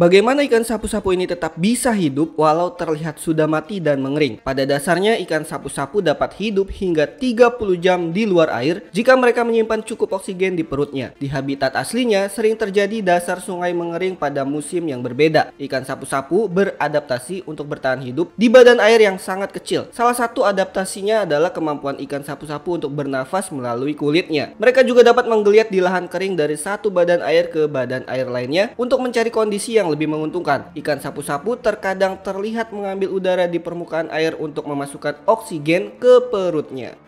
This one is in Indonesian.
Bagaimana ikan sapu-sapu ini tetap bisa hidup walau terlihat sudah mati dan mengering? Pada dasarnya ikan sapu-sapu dapat hidup hingga 30 jam di luar air jika mereka menyimpan cukup oksigen di perutnya. Di habitat aslinya sering terjadi dasar sungai mengering pada musim yang berbeda. Ikan sapu-sapu beradaptasi untuk bertahan hidup di badan air yang sangat kecil. Salah satu adaptasinya adalah kemampuan ikan sapu-sapu untuk bernafas melalui kulitnya. Mereka juga dapat menggeliat di lahan kering dari satu badan air ke badan air lainnya untuk mencari kondisi yang lebih menguntungkan. Ikan sapu-sapu terkadang terlihat mengambil udara di permukaan air untuk memasukkan oksigen ke perutnya.